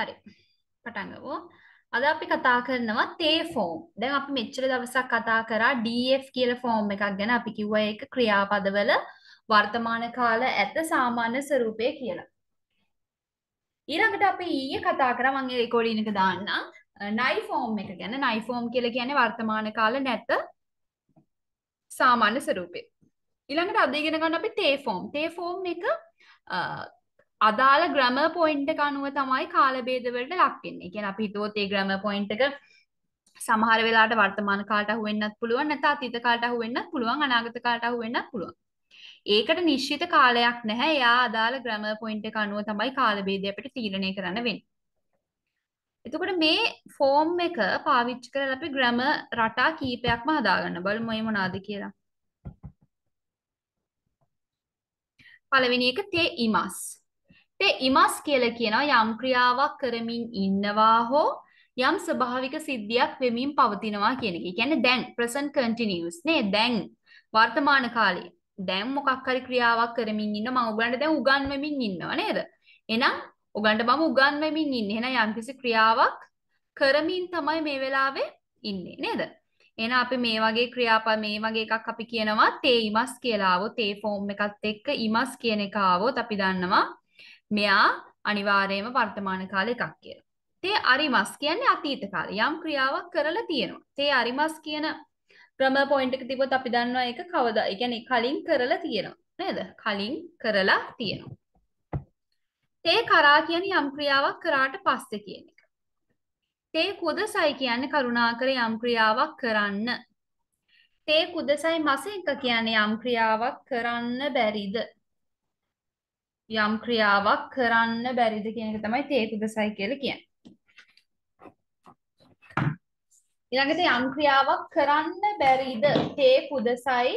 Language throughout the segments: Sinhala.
හරි පටන්ගවෝ අද අපි කතා කරනවා තේ ෆෝම් දැන් අපි මෙච්චර දවසක් කතා කරා DF කියල ෆෝම් එකක් ගැන අපි කිව්ව එක ක්‍රියාපදවල වර්තමාන කාල ඇත සාමාන්‍ය ස්වරූපය කියලා ඊළඟට අපි ඊයේ කතා කරා මම රෙකෝඩින් එක දාන්නම් නයි ෆෝම් එක ගැන නයි ෆෝම් කියලා කියන්නේ වර්තමාන කාල නැත සාමාන්‍ය ස්වරූපය ඊළඟට අද ඉගෙන ගන්න අපි තේ ෆෝම් තේ ෆෝම් එක අදාළ ග්‍රම පොයින්ට අනුව තමයි කාලබේදවලට ලක්වෙන්න එකන අපි හිතුවතේ ග්‍රම පොයින්ටක සමහර වෙලාට වර්තමාන කාට හුවෙන්න්නත් පුළුවන් නැත අතීත කාට හුවෙන්න්න පුළුවන් අනාගත කාට හුවෙන්න්න පුළුවන් ඒකට නිශ්චිත කාලයක් නැහැ යා අදාළ ග්‍රම පොයින්ට අනුව තමයි කාලබේදය අපට තීරණය කරන්න වෙන් එතකොට මේ ෆෝම් එක පාවිච්චි කර අපි ග්‍රම රටා කීපයක්ම හදාගන්න බල මොයම නාද කියලා පළවෙනි එක තේ ඉමස් තේ ඉමස් කියලා කියනවා යම් ක්‍රියාවක් කරමින් ඉන්නවා හෝ යම් ස්වභාවික සිද්ධියක් වෙමින් පවතිනවා කියන එක. කියන්නේ දැන් present continuous නේ දැන් වර්තමාන කාලේ. දැන් මොකක් හරි ක්‍රියාවක් කරමින් ඉන්න මම ඔයගලන්ට දැන් උගන්වමින් ඉන්නවා නේද? එහෙනම් ඔගන්ට මම උගන්වමින් ඉන්නේ. එහෙනම් යම්කිසි ක්‍රියාවක් කරමින් තමයි මේ වෙලාවේ ඉන්නේ නේද? එහෙනම් අපි මේ වගේ ක්‍රියාපද මේ වගේ එකක් අපි කියනවා තේ ඉමස් කියලා ආවොත් තේ ෆෝම් එකත් එක්ක ඉමස් කියන එක ආවොත් අපි දන්නවා මෙයා අනිවාර්යයෙන්ම වර්තමාන කාලේ එකක් කියලා. තේ අරිමස් කියන්නේ අතීත කාලේ යම් ක්‍රියාවක් කරලා තියෙනවා. තේ අරිමස් කියන ක්‍රම පොයින්ට් එක තිබ්බොත් අපි දන්නවා ඒක කවදා. ඒ කියන්නේ කලින් කරලා තියෙනවා. නේද? කලින් කරලා තියෙනවා. තේ කරා කියන්නේ යම් ක්‍රියාවක් කරාට පස්සේ කියන එක. තේ කුදසයි කියන්නේ කරුණාකර යම් ක්‍රියාවක් කරන්න. තේ කුදසයි මස එක කියන්නේ යම් ක්‍රියාවක් කරන්න බැරිද? යම් ක්‍රියාවක් කරන්න බැරිද කියන එක තමයි තේකුදසයි කියලා කියන්නේ. ඊළඟට යම් ක්‍රියාවක් කරන්න බැරිද තේකුදසයි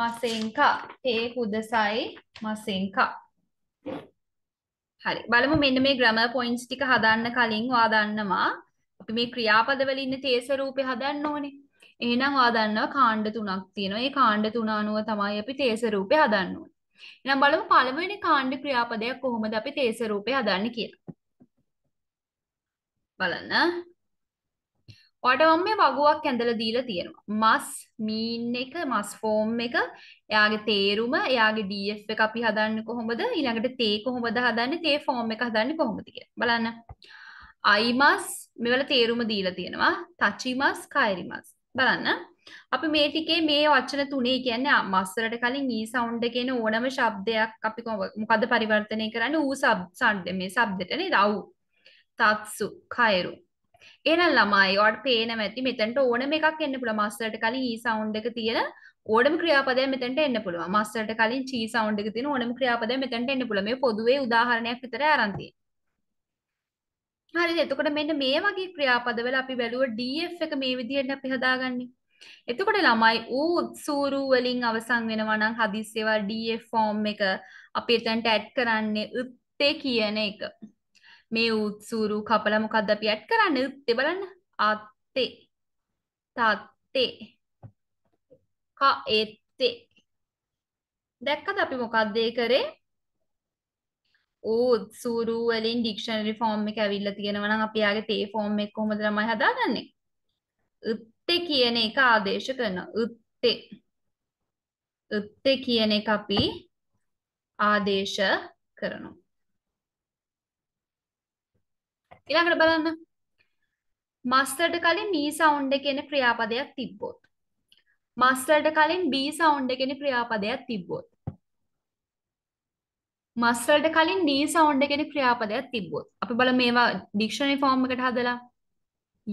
මසෙන්කා තේකුදසයි මසෙන්කා. හරි බලමු මෙන්න මේ ග්‍රැමර් පොයින්ට්ස් ටික හදන්න කලින් ඔයා දන්නවා අපි මේ ක්‍රියාපද වල ඉන්න තේ ස්වරූපය හදන්න ඕනේ. එහෙනම් ඔයා දන්නවා කාණ්ඩ තුනක් තියෙනවා. ඒ කාණ්ඩ තුන අනුව තමයි අපි තේ ස්වරූපය හදන්න ඕනේ. එහෙනම් බලමු පළවෙනි කාණ්ඩ ක්‍රියාපදයක් කොහොමද අපි තේස රූපේ හදන්නේ කියලා. බලන්න. ඔයාලට මම මේ වගුවක් ඇඳලා දීලා තියෙනවා. මස් මීන් එක, මස් ෆෝම් එක, එයාගේ තේරුම, එයාගේ DF එක අපි හදන්නේ කොහොමද? ඊළඟට තේ කොහොමද හදන්නේ? තේ ෆෝම් එක හදන්නේ කොහොමද කියලා. බලන්න. අයිමස් මෙවල තේරුම දීලා තියෙනවා. තචිමස්, කයිරිමස්. බලන්න. අපි මේ ටිකේ මේ වචන තුනේ කියන්නේ මස්සලට කලින් ඊ සවුන්ඩ් එකේන ඕනම ශබ්දයක් අපි මොකද පරිවර්තනය කරන්නේ ඌ සබ් මේ શબ્දෙට නේද අවු තත්සු කයරු එහෙනම් ළමයි ඔයාලට පේනම ඇති මෙතනට ඕනම එකක් එන්න පුළුවන් මස්සලට කලින් ඊ e සවුන්ඩ් එක තියෙන ඕනම ක්‍රියාපදයක් මෙතනට එන්න පුළුවන් මස්සලට කලින් චී සවුන්ඩ් එක තියෙන ඕනම ක්‍රියාපදයක් මෙතනට එන්න පුළුවන් මේ පොදුවේ උදාහරණයක් විතරයි අරන් තියෙන්නේ හරිද එතකොට මෙන්න මේ වගේ ක්‍රියාපදවල අපි බැලුවා DF එක මේ විදිහට අපි හදාගන්නේ එතකොට ළමයි ඌ උත්සූරු වලින් අවසන් වෙනවා නම් හදිස්සේවා DF ෆෝම් එක අපි එතනට ඇඩ් කරන්නේ උත්තේ කියන එක. මේ උත්සූරු කපලා මොකද්ද අපි ඇඩ් කරන්නේ උත්තේ බලන්න. අත්තේ. තාත්තේ. කඑත්තේ. දැක්කද අපි මොකද්ද කරේ? උත්සූරු වලින් ඩික්ෂනරි ෆෝම් එක ඇවිල්ලා තියෙනවා නම් අපි යාගේ තේ ෆෝම් එක කොහොමද ළමයි හදාගන්නේ? උත්තේ කියන එක ආදේශ කරනවා. උත්තේ. උත්තේ කියන එක අපි ආදේශ කරනවා. ඊළඟට බලන්න. මස්ටර්ට කලින් E sound කියන ක්‍රියාපදයක් තිබ්බොත්. මස්ටර්ට කලින් B sound කියන ක්‍රියාපදයක් තිබ්බොත්. මස්ටර්ට කලින් D sound කියන ක්‍රියාපදයක් තිබ්බොත්. අපි බලමු මේවා ඩික්ෂනරි ෆෝම් එකට හදලා.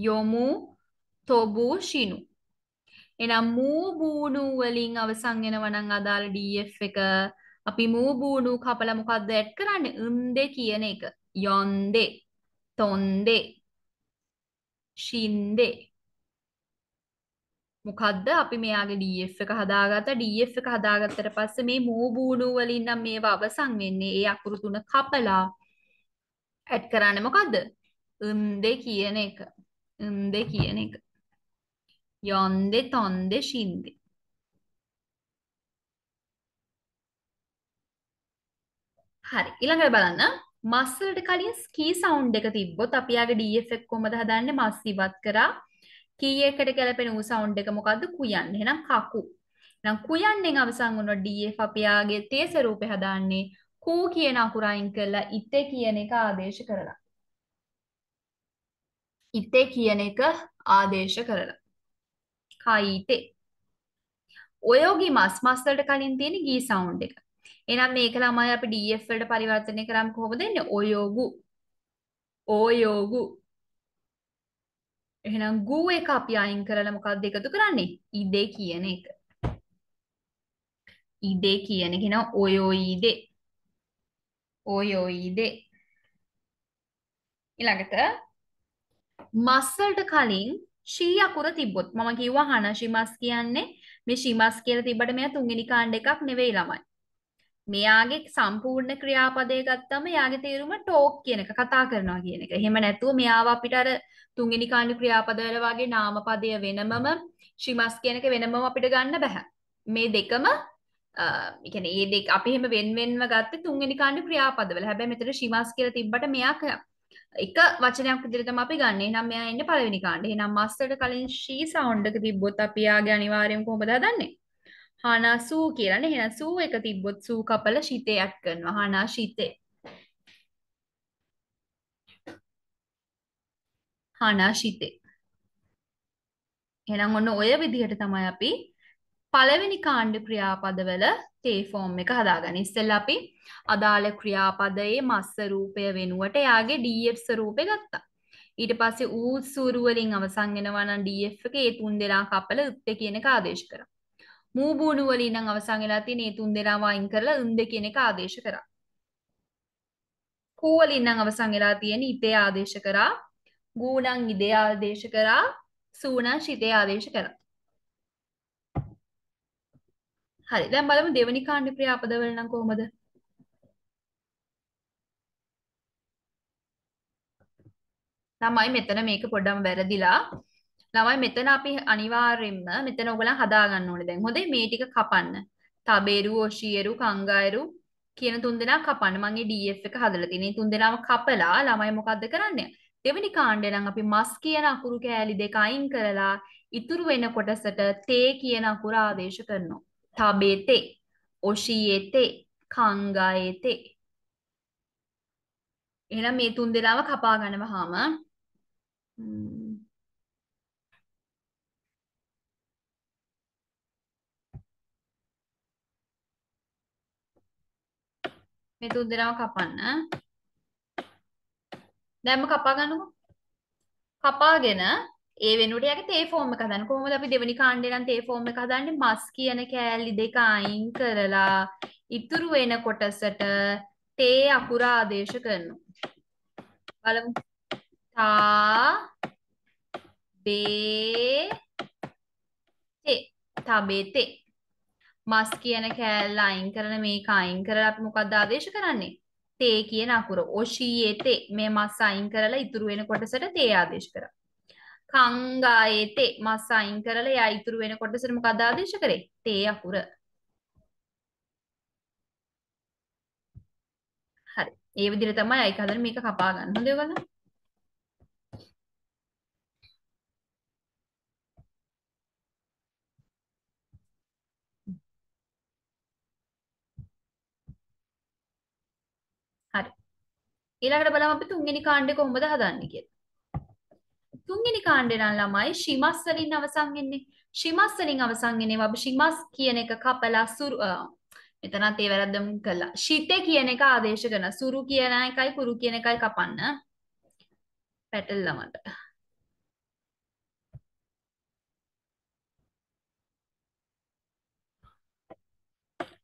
යොමු තොබූෂිනු. එනම් මූ බූනු වලින් අවසන් වෙනවා නම් අදාළ DF එක අපි මූ බූනු කපලා මොකද්ද ඇඩ් කරන්නේ? ම්දේ කියන එක. යොන්දේ, තොන්දේ, ෂින්දේ. මොකද්ද අපි මෙයාගේ DF එක හදාගත්තා DF එක හදාගත්තට පස්සේ මේ මූ බූණු වලින් නම් මේවා අවසන් වෙන්නේ ඒ අකුරු තුන කපලා ඇඩ් කරන්නේ මොකද්ද ම් දෙ කියන එක ම් දෙ කියන එක යොන්දෙ තොන්දෙ ශින්දෙ හරි ඊළඟට බලන්න මස් වලට කලින් ස්කී සවුන්ඩ් එක තිබ්බොත් අපි ආගේ DF එක කොහමද හදන්නේ මස් ඉවත් කරා කී එකට ගැලපෙන ඌ සවුන්ඩ් එක මොකද්ද කුයන්න එහෙනම් කකු නම් කුයන්නෙන් අවසන් වුණොත් DF අපි ආගේ තේස රූපේ හදාන්නේ කූ කියන අකුරයින් කරලා ඉතේ කියන එක ආදේශ කරලා. ඉතේ කියන එක ආදේශ කරලා. හයිතේ. ඔයෝගේ මස් මස් වලට කලින් තියෙන ගී සවුන්ඩ් එක. එහෙනම් මේක ළමයි අපි DF වලට පරිවර්තනය කරාම කොහොමද එන්නේ? ඔයෝගු. ඕයෝගු. එහෙනම් ගු එක අපි අයින් කරලා මොකක්ද එකතු කරන්නේ? ඉදේ කියන එක. ඉදේ කියන එක නෝ ඔයෝයිදේ. ඔයෝයිදේ. ඊළඟට මස් වලට කලින් ශී අකුර තිබ්බොත් මම කිව්වා හනශිමස් කියන්නේ මේ ශිමස් කියලා තිබ්බට මෙයා තුන්වෙනි කාණ්ඩ එකක් නෙවෙයි ළමයි. මෙයාගේ සම්පූර්ණ ක්‍රියාපදය ගත්තම යාගේ තේරුම ටෝක් කියන එක කතා කරනවා කියන එක. එහෙම නැතුව මෙයාව අපිට අර තුන්වෙනි කාණ්ඩ ක්‍රියාපද වල වගේ නාමපදය වෙනමම ශිමස් කියන එක වෙනමම අපිට ගන්න බෑ. මේ දෙකම ඒ කියන්නේ මේ දෙක අපි එහෙම වෙන වෙනම ගත්තේ තුන්වෙනි කාණ්ඩ ක්‍රියාපද වල. හැබැයි මෙතන ශිමස් කියලා තිබ්බට මෙයා එක වචනයක් විදිරටම අපි ගන්නේ නම් මෙයා එන්න පළවෙනි කාණ්ඩ. එහෙනම් මස්සට කලින් ෂී සවුන්ඩ් එක තිබ්බොත් අපි ආගේ අනිවාර්යයෙන් කොහොමද හදන්නේ? හානා සූ කියලානේ. එහෙනම් සූ එක තිබ්බොත් සූ කපල ෂිතේ ඇඩ් කරනවා. හානා ෂිතේ. හානා ෂිතේ. එහෙනම් ඔන්න ඔය විදිහට තමයි අපි පළවෙනි කාණ්ඩ ක්‍රියාපදවල තේෆෝම් එක හදාගන්න ඉස්සෙල්ල අපි අදාළ ක්‍රියාපදයේ මස්ස රූපය වෙනුවට එයාගේ ඩF ස්වරූපය ගත්තා ඊට පස්සේ ඌත් සූරුවලින් අවසන් වෙනවා නම් ඩF එක ඒ තුන් දෙනා කපල උත්තේ කියන එක ආදේශ කරා මූබූුණු වලින් නම් අවසන් වෙලා තියෙන ඒ තුන් දෙනා වයින් කරලා උන්ද කියන එක ආදේශ කරා. කූ වලින් නම් අවසන් වෙලා තියෙන ඉතේ ආදේශ කරා. ගූ නම් ඉදේ ආදේශ කරා. සූ නම් ශිතේ ආදේශ කරා. හරි දැන් බලමු දෙවනි කාණ්ඩ ක්‍රියාපදවල නම් කොහොමද ළමයි මෙතන මේක පොඩ්ඩම වැරදිලා ළමයි මෙතන අපි අනිවාර්යෙන්ම මෙතන ඔයගලන් හදා ගන්න ඕනේ දැන් හොඳයි මේ ටික කපන්න තබේරු ඔෂියරු කංගායරු කියන තුන් දෙනා කපන්න මගේ DF එක හදලා තියෙන. මේ තුන් දෙනාම කපලා ළමයි මොකද්ද කරන්නේ? දෙවෙනි කාණ්ඩය නම් අපි මස් කියන අකුරු කෑලි දෙක අයින් කරලා ඉතුරු වෙන කොටසට තේ කියන අකුර ආදේශ කරනවා. tabete, oshiete, kangaete. එහෙනම් මේ තුන් දෙනාම කපා ගනවහම මේ තුන් දෙනාම කපන්න. දැන්ම කපා ගන්නකො. කපාගෙන ඒ වෙනුවට යට තේ ෆෝර්ම් එක හදන්න. කොහොමද අපි දෙවෙනි කාණ්ඩේ නම් තේ ෆෝර්ම් එක හදන්නේ? මස් කියන කෑලි දෙක අයින් කරලා ඉතුරු වෙන කොටසට තේ අකුර ආදේශ කරනවා. බලමු. තා බේ තේ තබේ තේ. මස් කියන කෑල්ල අයින් කරන මේක අයින් කරලා අපි මොකක්ද ආදේශ කරන්නේ? තේ කියන අකුර. ඔෂීයේ තේ මේ මස් අයින් කරලා ඉතුරු වෙන කොටසට තේ ආදේශ කරා. කංගායේ තේ මස් අයින් කරලා එයා ඉතුරු වෙන කොටසට මොකද ආදේශ කරේ? තේ අකුර. හරි. ඒ විදිහට තමයි අයික හදන මේක කපා ගන්න. හොඳේ ඔයගොල්ලෝ. හරි. ඊළඟට බලමු අපි තුන්වෙනි කාණ්ඩේ කොහොමද හදන්නේ කියලා. තුන්වෙනි කාණ්ඩේ නම් ළමයි ශිමස් වලින් අවසන් වෙන්නේ. ශිමස් වලින් අවසන් වෙන්නේ වබ ශිමස් කියන එක කපලා සුරු මෙතනත් ඒ වැරද්දම කළා. ශිතේ කියන එක ආදේශ කරන සුරු කියන එකයි කුරු කියන එකයි කපන්න. පැටල් ළමට.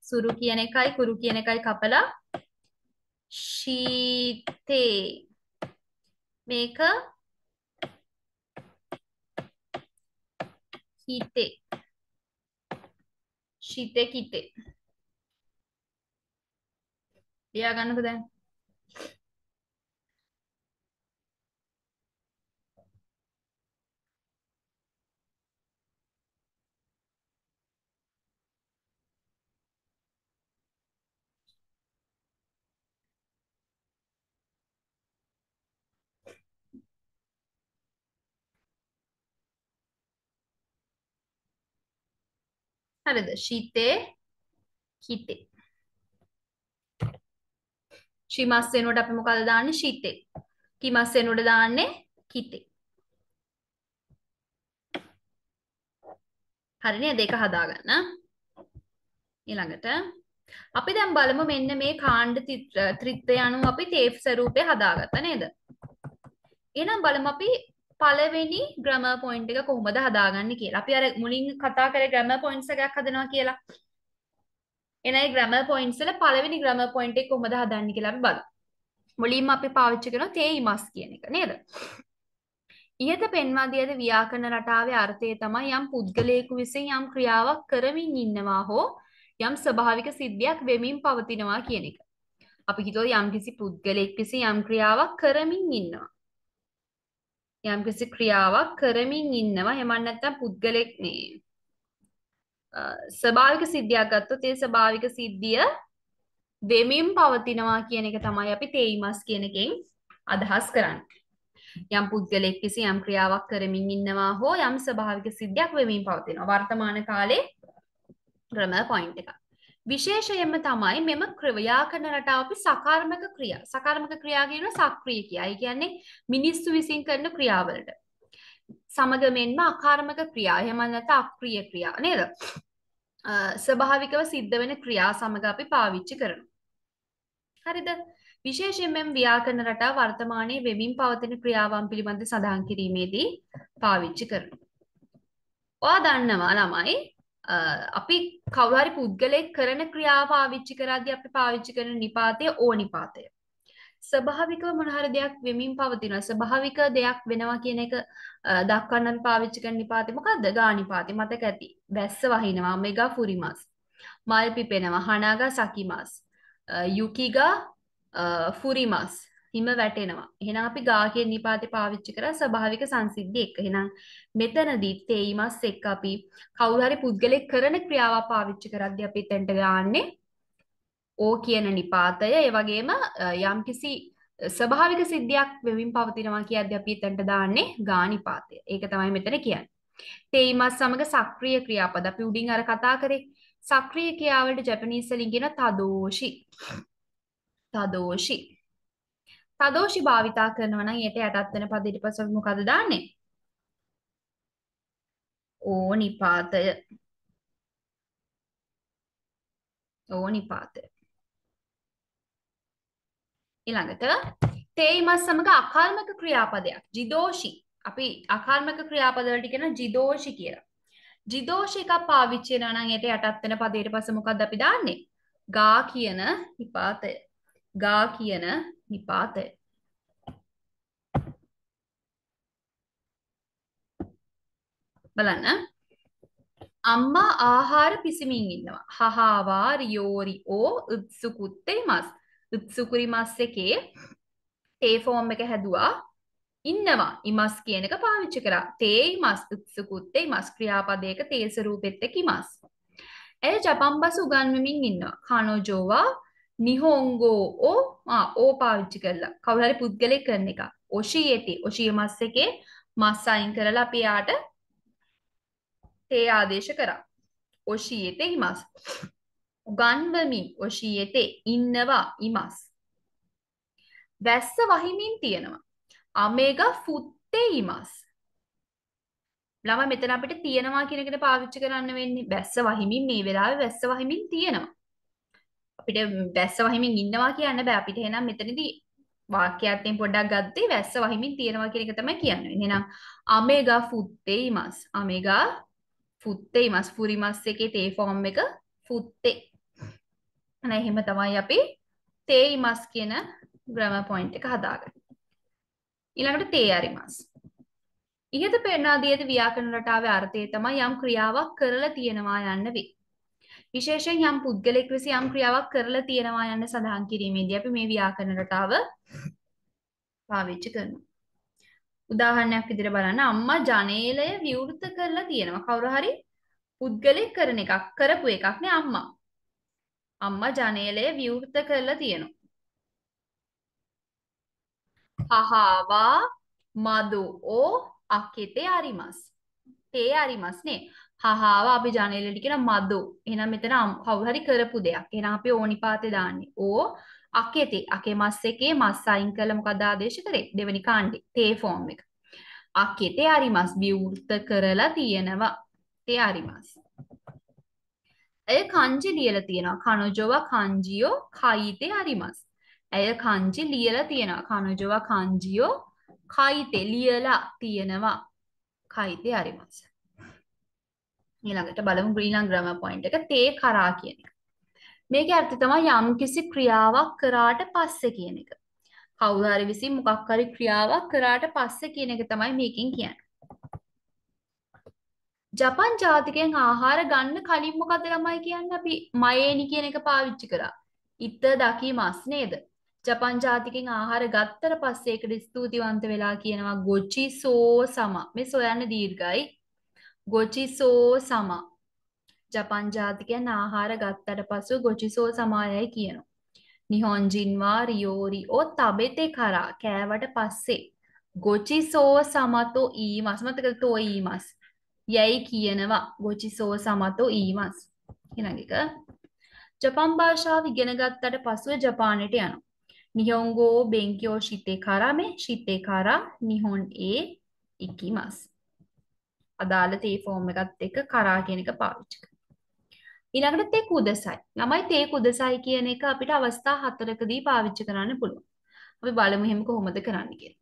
සුරු කියන එකයි කුරු කියන එකයි කපලා ශීතේ මේක quité. ශීතේ කිතේ. ලියා ගන්නකෝ දැන්. හරිද? ශීතේ හිතේ. ශී මස් වෙනුවට අපි මොකද දාන්නේ? ශීතේ. කි මස් වෙනුවට දාන්නේ කිතේ. හරි නේද? ඒක හදාගන්න. ඊළඟට අපි දැන් බලමු මෙන්න මේ කාණ්ඩ ත්‍රිත්වය අනුව අපි තේප් ස්වරූපේ හදාගත්තා නේද? එහෙනම් බලමු අපි පලවෙනි ග්‍රම පොයින්් එක කොහොමද හදාගන්න කියලා අපි අර මුලින් කතා කර ග්‍රම පොයින්ට්ස එකක් හදනවා කියලා එනයි ග්‍රම පොයින්ට්සල පලවෙනි ග්‍රම පොයින්ට් එක කොහොමද හදන්න කියලා අපි බලමු මුලින්ම අපි පාවිච්චි කරන තේයිමස් කියන එක නේද ඉහත පෙන්වා දී ඇති ව්‍යාකරණ රටාවේ අර්ථය තමයි යම් පුද්ගලයෙකු විසින් යම් ක්‍රියාවක් කරමින් ඉන්නවා හෝ යම් ස්වභාවික සිද්ධියක් වෙමින් පවතිනවා කියන එක අපි හිතුවා යම් කිසි පුද්ගලයෙක් විසින් යම් ක්‍රියාවක් කරමින් ඉන්නවා යම්කිසි ක්‍රියාවක් කරමින් ඉන්නවා. එහෙම නැත්නම් පුද්ගලෙක් මේ ස්වභාවික සිද්ධියක් ගත්තොත් ඒ ස්වභාවික සිද්ධිය වෙමින් පවතිනවා කියන එක තමයි අපි තේයිමස් කියන එකෙන් අදහස් කරන්නේ. යම් පුද්ගලෙක් කිසි යම් ක්‍රියාවක් කරමින් ඉන්නවා හෝ යම් ස්වභාවික සිද්ධියක් වෙමින් පවතිනවා. වර්තමාන කාලේ grammar point එකක්. විශේෂයෙන්ම තමයි මෙම ක්‍රවයා කරන රටාව අපි සකාර්මක ක්‍රියා. සකාර්මක ක්‍රියා කියන සක්‍රීය කියයි. කියන්නේ මිනිස්සු විසින් කරන ක්‍රියාවලට. සමග මෙන්ම අකාර්මක ක්‍රියා. එහෙම නැත්නම් අක්‍රීය ක්‍රියා නේද? ස්වභාවිකව සිද්ධ වෙන ක්‍රියා සමග අපි පාවිච්චි කරනවා. හරිද? විශේෂයෙන් මෙම ව්‍යාකරණ රටා වර්තමානයේ වෙමින් පවතින ක්‍රියාවන් පිළිබඳ සඳහන් කිරීමේදී පාවිච්චි කරනවා. ඔයා දන්නවා ළමයි අපි කවුරුහරි පුද්ගලයෙක් කරන ක්‍රියාව පාවිච්චි කරද්දී අපි පාවිච්චි කරන නිපාතය ඕනිපාතය. ස්වභාවිකව මොන හරි දෙයක් වෙමින් පවතිනවා. ස්වභාවික දෙයක් වෙනවා කියන එක දක්වන්න අපි පාවිච්චි කරන නිපාතය මොකද්ද? ගානිපාතය මතක ඇති. වැස්ස වහිනවා මෙගා ෆුරිමස්. මල් පිපෙනවා හනාගා සකිමස්. යුකිගා ෆුරිමස්. හිම වැටෙනවා. එහෙනම් අපි ගාකේ නිපාතේ පාවිච්චි කරා ස්වභාවික සංසිද්ධිය එක්ක. එහෙනම් මෙතනදී තේයිමස් එක්ක අපි කවුරු හරි පුද්ගලෙක් කරන ක්‍රියාවක් පාවිච්චි කරද්දී අපි එතෙන්ට ගාන්නේ ඕ කියන නිපාතය. ඒ වගේම යම්කිසි ස්වභාවික සිද්ධියක් වෙමින් පවතිනවා කියද්දී අපි එතෙන්ට දාන්නේ ගා නිපාතය. ඒක තමයි මෙතන කියන්නේ. තේයිමස් සමග සක්‍රීය ක්‍රියාපද අපි උඩින් අර කතා කරේ. සක්‍රීය ක්‍රියාවලට ජපනීස් වලින් කියන තදෝෂි. තදෝෂි සදෝෂි භාවිතා කරනවා නම් යට යටත් වෙන පද ඊට පස්සේ මොකද දාන්නේ? ඕනිපාතය. ඕනිපාතය. ඊළඟට තේයිමස් සමග අකර්මක ක්‍රියාපදයක් ජිදෝෂි. අපි අකර්මක ක්‍රියාපද වලට කියන ජිදෝෂි කියලා. ජිදෝෂි එකක් පාවිච්චි කරනවා නම් යට යටත් වෙන පදයට පස්සේ මොකද්ද අපි දාන්නේ? ගා කියන විපාතය. ගා කියන නිපාතය. බලන්න අම්මා ආහාර පිසිමින් ඉන්නවා. හහාවා රියෝරි ඕ උත්සුකුත්තේ මස්. උත්සුකුරි මස් එකේ තේ ෆෝම් එක හැදුවා. ඉන්නවා. ඉමස් කියන එක පාවිච්චි කරා. තේ ඉමස් උත්සුකුත්තේ මස් ක්‍රියාපදයක තේ ස්වරූපෙත් එක්ක ඉමස්. ඇය ජපන් බස උගන්වමින් ඉන්නවා. කනෝජෝවා නිහෝංගෝ ඕ ඕ පාවිච්චි කරලා කවුරුහරි පුද්ගලයෙක් කරන එක ඔෂීයටි ඔෂීය මස් එකේ මස් අයින් කරලා අපි යාට තේ ආදේශ කරා ඔෂීයටි ඉමස් උගන්වමින් ඔෂීයටි ඉන්නවා ඉමස් වැස්ස වහිමින් තියෙනවා අමේගා ෆුත්තේ ඉමස් ළම මෙතන අපිට තියෙනවා කියන එකට පාවිච්චි කරන්න වෙන්නේ වැස්ස වහිමින් මේ වෙලාවේ වැස්ස වහිමින් තියෙනවා අපිට වැස්ස වහිමින් ඉන්නවා කියන්න බෑ අපිට එහෙනම් මෙතනදී වාක්‍යයෙන් පොඩ්ඩක් ගත්තේ වැස්ස වහිමින් තියෙනවා කියන එක තමයි කියන්නේ. එහෙනම් අමේගා ෆුත්තේ මස්. අමේගා ෆුත්තේ මස් ෆුරි මස් එකේ තේ ෆෝම් එක ෆුත්තේ. අනේ එහෙම තමයි අපි තේ මස් කියන ග්‍රැමර් පොයින්ට් එක හදාගන්නේ. ඊළඟට තේ අරි මස්. ඉහත පෙන්වා දී ඇති ව්‍යාකරණ රටාවේ අර්ථය තමයි යම් ක්‍රියාවක් කරලා තියෙනවා යන්න වේ. විශේෂයෙන් යම් පුද්ගලෙක් විසින් යම් ක්‍රියාවක් කරලා තියෙනවා යන්න සඳහන් කිරීමේදී අපි මේ ව්‍යාකරණ රටාව පාවිච්චි කරනවා. උදාහරණයක් විදිහට බලන්න අම්මා ජනේලය විවෘත කරලා තියෙනවා. කවුරු හරි පුද්ගලෙක් කරන එකක් කරපු එකක් නේ අම්මා. අම්මා ජනේලය විවෘත කරලා තියෙනවා. හහාවා මදු ඕ අක්කෙතේ අරිමස්. තේ අරිමස් නේ. හාව අපි ජනේලට කියන මදු එහෙනම් මෙතන කවුරු හරි කරපු දෙයක්. එහෙනම් අපි ඕනි පාතේ දාන්නේ. ඕ අකෙති අකේ මස් එකේ මස් අයින් කළ මොකද ආදේශ කරේ? දෙවෙනි කාණ්ඩේ තේ ෆෝම් එක. අකෙතේ අරිමස් විවෘත කරලා තියෙනවා. තේ අරිමස්. ඇය කංජි ලියලා තියෙනවා. කනජෝව කංජියෝ කයිතේ අරිමස්. ඇය කංජි ලියලා තියෙනවා. කනජෝව කංජියෝ කයිතේ ලියලා තියෙනවා. කයිතේ අරිමස්. ඊළඟට බලමු ග්‍රීන්ලන්ඩ් ග්‍රාමර් පොයින්ට් එක තේ කරා කියන එක. මේකේ අර්ථය තමයි යම්කිසි ක්‍රියාවක් කරාට පස්සේ කියන එක. කවුරු හරි විසින් මොකක් හරි ක්‍රියාවක් කරාට පස්සේ කියන එක තමයි මේකෙන් කියන්නේ. ජපන් ජාතිකයන් ආහාර ගන්න කලින් මොකද ළමයි කියන්නේ අපි මයේනි කියන එක පාවිච්චි කරා. ඉත දකිමස් නේද? ජපන් ජාතිකෙන් ආහාර ගත්තට පස්සේ ඒකට ස්තුතිවන්ත වෙලා කියනවා ගොචි සෝ සම. මේ සොයන්න දීර්ඝයි. ගොචිසෝ සමා ජපන් ජාතිකයන් ආහාර ගත්තට පසු ගොචිසෝ සමායයි කියනවා. නිහොන්ජින්වා රියෝරි ඕ තබෙතේ කරා කෑවට පස්සේ. ගොචිසෝ සමතෝ ඊමස් මතක තෝ ඊමස්. යැයි කියනවා ගොචිසෝ සමතෝ ඊමස්. ඊළඟක ජපන් භාෂාව ඉගෙන ගත්තට පසුව ජපානයට යනවා. නිහොන්ගෝ බෙන්කියෝ ශිතේ කරා මේ ශිතේ කරා නිහොන් ඒ ඉකිමස්. අදාළ තේ ෆෝම් එකත් එක්ක කරා කියන එක පාවිච්චි කරනවා. ඊළඟට තේ කුදසයි. ළමයි තේ කුදසයි කියන එක අපිට අවස්ථා හතරකදී පාවිච්චි කරන්න පුළුවන්. අපි බලමු එහෙම කොහොමද කරන්න කියලා.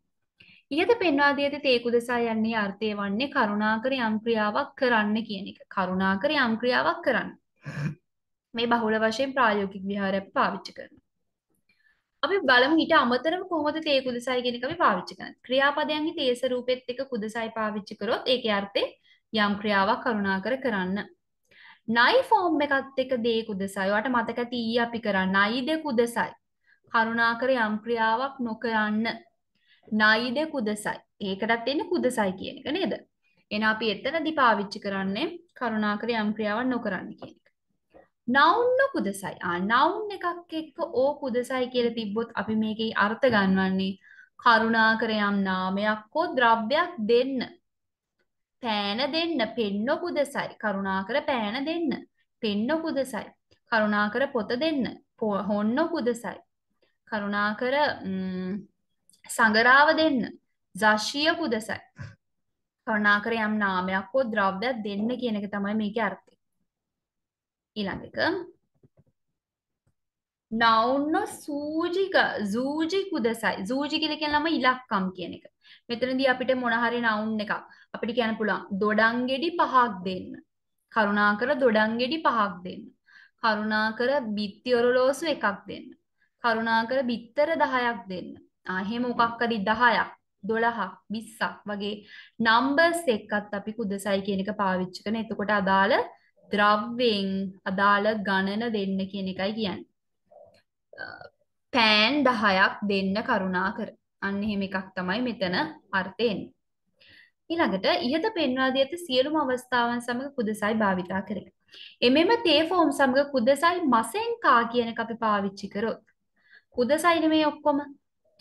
ඉහත පෙන්වා දී ඇති තේ කුදසා යන්නේ අර්ථය වන්නේ කරුණාකර යම් ක්‍රියාවක් කරන්න කියන එක. කරුණාකර යම් ක්‍රියාවක් කරන්න. මේ බහුල වශයෙන් ප්‍රායෝගික විහාරයක් පාවිච්චි කරනවා. අපි බලමු ඊට අමතරව කොහොමද තේ කුදසයි කියන එක අපි පාවිච්චි කරන්නේ. ක්‍රියාපදයන්හි තේස රූපෙත් එක්ක කුදසයි පාවිච්චි කරොත් ඒකේ අර්ථය යම් ක්‍රියාවක් කරුණාකර කරන්න. නයි ෆෝම් එකත් එක්ක දේ කුදසයි. ඔයාලට මතක ඇති ඊ අපි කරා නයිද කුදසයි. කරුණාකර යම් ක්‍රියාවක් නොකරන්න. නයිද කුදසයි. ඒකටත් එන්නේ කුදසයි කියන එක නේද? එහෙනම් අපි එතනදී පාවිච්චි කරන්නේ කරුණාකර යම් ක්‍රියාවක් නොකරන්න කියන නවුන්න කුදසයි නවුන් එකක් එක්ක ඕ කුදසයි කියල තිබ්බොත් අපි මේක අර්ථ ගන්වන්නේ කරුණා කරයම් නාමයක්කෝ ද්‍රව්‍යයක් දෙන්න පෑන දෙන්න පෙන්න කුදසයි කරුණා කර පෑන දෙන්න පෙන්න කුදසයි කරුණා කර පොත දෙන්න හොන්න කුදසයි කරුණා කර සඟරාව දෙන්න දශීය කුදසයි කරුණා කර යම් නාමයක්කෝ ද්‍රව්‍යයක් දෙන්න කියනක තමයි මේක අර්ථය ඊළඟ එක නවුන්න සූජික සූජි කුදසයි සූජි කියල කියන ළම ඉලක්කම් කියන එක. මෙතනදී අපිට මොනහරි නවුන් එකක් අපිට කියන්න පුළුවන් දොඩංගෙඩි පහක් දෙන්න. කරුණාකර දොඩංගෙඩි පහක් දෙන්න. කරුණාකර බිත්ති ඔරලෝසු එකක් දෙන්න. කරුණාකර බිත්තර 10ක් දෙන්න. ආහෙම මොකක්කද 10ක් 12ක් 20ක් වගේ නම්බර්ස් එක්කත් අපි කුදසයි කියන එක පාවිච්චි කරන. එතකොට අදාළ ද්‍රව්‍යෙන් අදාළ ගණන දෙන්න කියන එකයි කියන්න. පෑන් දහයක් දෙන්න කරුණා කර අන්න එහෙම එකක් තමයි මෙතන අර්ථයෙන්. ඊළඟට ඉහත පෙන්වා දී ඇති සියලුම අවස්ථාවන් සමග කුදසයි භාවිතා කරක. එමෙම තේ ෆෝම් සමග කුදසයි මසෙන් කා කියන එක අපි පාවිච්චි කරොත්. කුදසයිනේ මේ ඔක්කොම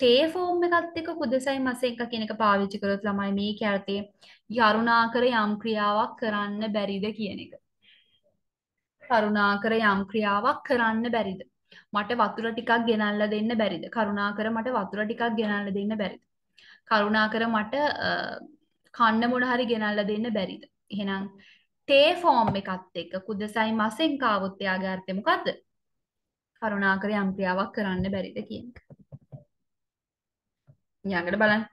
තේ ෆෝම් එකත් එක්ක කුදසයි මසෙන් කා කියන එක පාවිච්චි කරොත් ළමයි මේ කැරතේ යරුණාකර යම් ක්‍රියාවක් කරන්න බැරිද කියන එක. කරුණාකර යම් ක්‍රියාවක් කරන්න බැරිද? මට වතුර ටිකක් ගෙනල්ලා දෙන්න බැරිද? කරුණාකර මට වතුර ටිකක් ගෙනල්ලා දෙන්න බැරිද? කරුණාකර මට කන්න මොන හරි ගෙනල්ලා දෙන්න බැරිද? එහෙනම් තේ ෆෝම් එකත් එක්ක කුදසයි මසෙන් කාවොත් එයාගේ අර්ථය මොකද්ද? කරුණාකර යම් ක්‍රියාවක් කරන්න බැරිද කියන එක. ඊළඟට බලන්න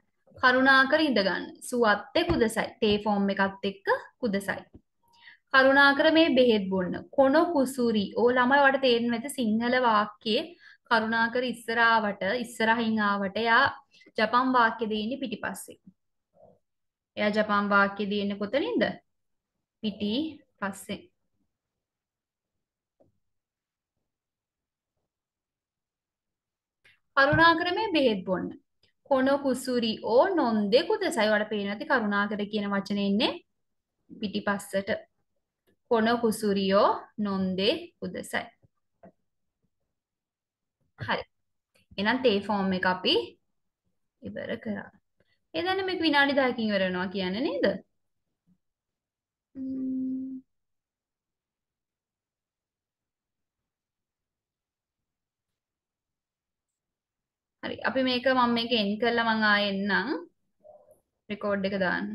කරුණාකර ඉඳගන්න. සුවත්තේ කුදසයි. තේ ෆෝම් එකත් එක්ක කුදසයි. කරුණාකර මේ බෙහෙත් බොන්න. කොන කුසුරි. ඕ ළමයි වට තේරෙන්නේ නැති සිංහල වාක්‍යයේ කරුණාකර ඉස්සරහාවට ඉස්සරහින් ආවට එයා ජපන් වාක්‍ය දෙන්නේ පිටිපස්සේ. එයා ජපන් වාක්‍ය දෙන්නේ කොතනින්ද? පිටි පස්සේ. කරුණාකර මේ බෙහෙත් බොන්න. කොන කුසුරි ඕ නොන්දේ කුදසයි වල පේන ඇති කරුණාකර කියන වචනේ ඉන්නේ පිටිපස්සට. කොන කුසුරියෝ නොන්දේ උදසයි. හරි. එහෙනම් තේ ෆෝම් එක අපි ඉවර කරා. ඒ දැන මේක විනාඩි 10කින් ඉවර වෙනවා කියන්නේ නේද? හරි අපි මේක මම මේක එන් කරලා මං ආයෙ එන්නම් රෙකෝඩ් එක දාන්න.